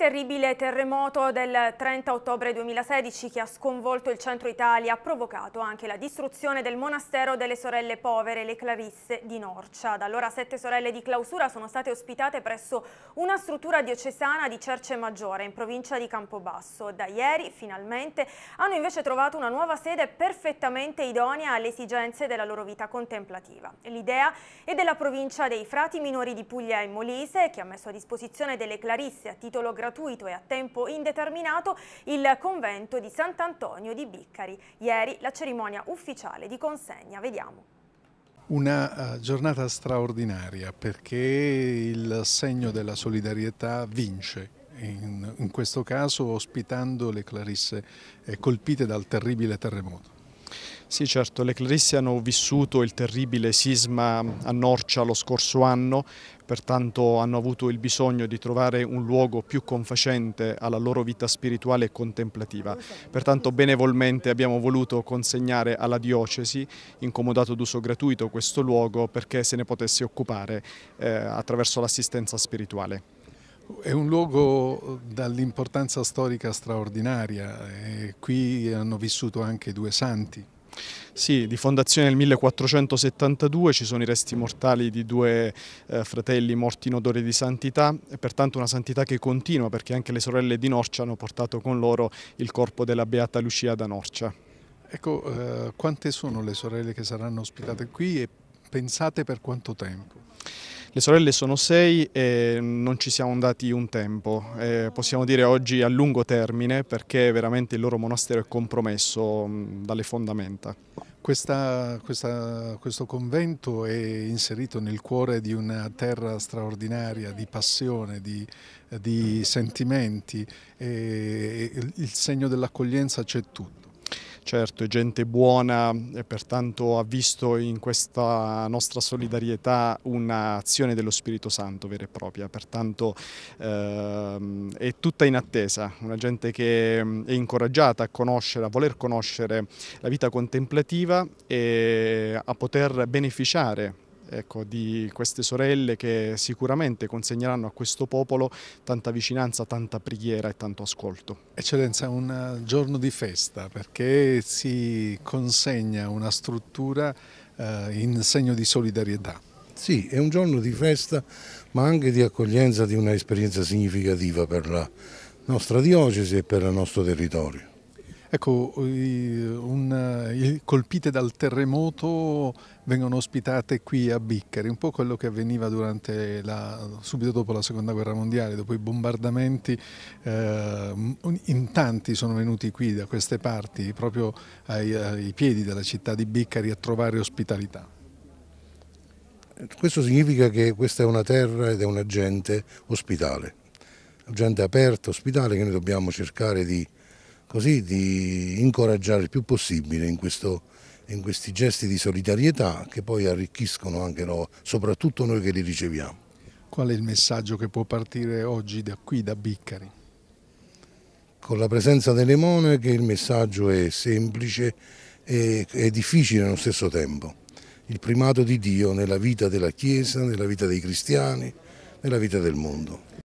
terribile terremoto del 30 ottobre 2016 che ha sconvolto il centro Italia ha provocato anche la distruzione del monastero delle sorelle povere, le Clarisse di Norcia. Da allora sette sorelle di clausura sono state ospitate presso una struttura diocesana di Cerce Maggiore in provincia di Campobasso. Da ieri, finalmente, hanno invece trovato una nuova sede perfettamente idonea alle esigenze della loro vita contemplativa. L'idea è della provincia dei frati minori di Puglia e Molise che ha messo a disposizione delle Clarisse a titolo gratuito gratuito e a tempo indeterminato il convento di Sant'Antonio di Biccari. Ieri la cerimonia ufficiale di consegna. Vediamo. Una eh, giornata straordinaria perché il segno della solidarietà vince in, questo caso ospitando le Clarisse eh, colpite dal terribile terremoto. Sì certo, le Clarisse hanno vissuto il terribile sisma a Norcia lo scorso anno, pertanto hanno avuto il bisogno di trovare un luogo più confacente alla loro vita spirituale e contemplativa. Pertanto benevolmente abbiamo voluto consegnare alla diocesi, incomodato d'uso gratuito, questo luogo perché se ne potesse occupare eh, attraverso l'assistenza spirituale. È un luogo dall'importanza storica straordinaria, qui hanno vissuto anche due santi. Sì, di fondazione nel 1472 ci sono i resti mortali di due eh, fratelli morti in odore di santità, e pertanto una santità che continua perché anche le sorelle di Norcia hanno portato con loro il corpo della beata Lucia da Norcia. Ecco, eh, quante sono le sorelle che saranno ospitate qui e pensate per quanto tempo? Le sorelle sono sei e non ci siamo andati un tempo, eh, possiamo dire oggi a lungo termine perché veramente il loro monastero è compromesso mm, dalle fondamenta. Questa, questa, questo convento è inserito nel cuore di una terra straordinaria di passione, di, di sentimenti, il segno dell'accoglienza c'è tutto certo è gente buona e pertanto ha visto in questa nostra solidarietà un'azione dello Spirito Santo vera e propria, pertanto ehm, è tutta in attesa, una gente che mm, è incoraggiata a conoscere, a voler conoscere la vita contemplativa e a poter beneficiare ecco, di queste sorelle che sicuramente consegneranno a questo popolo tanta vicinanza, tanta preghiera e tanto ascolto. Eccellenza, è un eh, giorno di festa perché si consegna una struttura eh, in segno di solidarietà. Sì, è un giorno di festa ma anche di accoglienza di un'esperienza significativa per la nostra diocesi e per il nostro territorio. Ecco, un, colpite dal terremoto vengono ospitate qui a Biccari, un po' quello che avveniva la, subito dopo la seconda guerra mondiale, dopo i bombardamenti, eh, in tanti sono venuti qui da queste parti, proprio ai, ai piedi della città di Biccari a trovare ospitalità. Questo significa che questa è una terra ed è una gente ospitale, gente aperta, ospitale che noi dobbiamo cercare di così di incoraggiare il più possibile in, questo, in questi gesti di solidarietà che poi arricchiscono anche noi, soprattutto noi che li riceviamo. Qual è il messaggio che può partire oggi da qui, da Biccari? Con la presenza delle monache il messaggio è semplice e è difficile allo stesso tempo. Il primato di Dio nella vita della Chiesa, nella vita dei cristiani, nella vita del mondo.